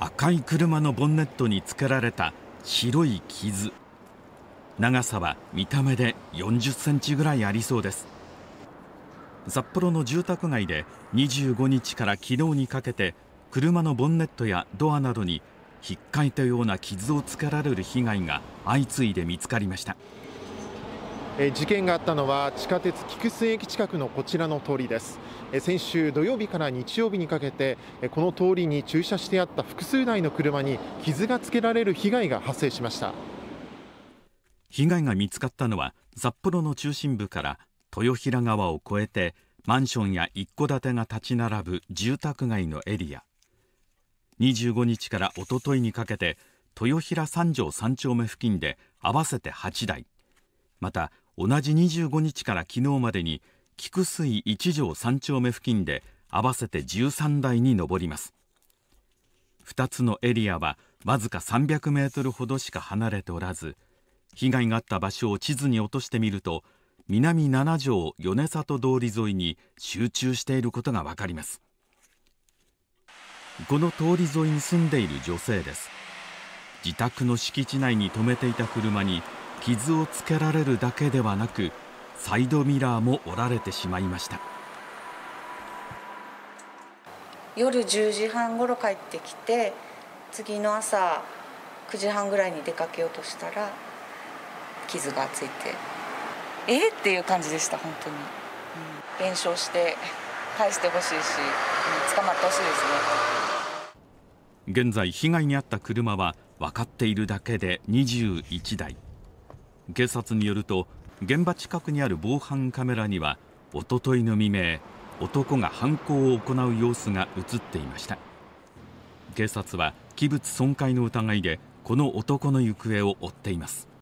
赤い車のボンネットに作られた白い傷長さは見た目で40センチぐらいありそうです札幌の住宅街で25日から昨日にかけて車のボンネットやドアなどにひっかいたような傷をつけられる被害が相次いで見つかりました。事件があったのは地下鉄菊水駅近くのこちらの通りです先週土曜日から日曜日にかけてこの通りに駐車してあった複数台の車に傷がつけられる被害が発生しました被害が見つかったのは札幌の中心部から豊平川を越えてマンションや一戸建てが立ち並ぶ住宅街のエリア25日からおとといにかけて豊平三条3丁目付近で合わせて8台また同じ25日から昨日までに菊水1条3丁目付近で合わせて13台に上ります2つのエリアはわずか300メートルほどしか離れておらず被害があった場所を地図に落としてみると南7条米里通り沿いに集中していることが分かりますこの通り沿いに住んでいる女性です自宅の敷地内に停めていた車に傷をつけられるだけではなくサイドミラーも折られてしまいました夜10時半ごろ帰ってきて次の朝9時半ぐらいに出かけようとしたら傷がついてえー、っていう感じでした本当に、うん、弁償して返してほしいし捕まってほしいですね現在被害に遭った車は分かっているだけで21台警察によると現場近くにある防犯カメラにはおとといの未明男が犯行を行う様子が映っていました警察は器物損壊の疑いでこの男の行方を追っています